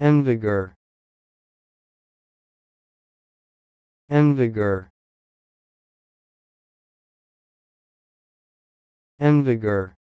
Envigor Envigor Envigor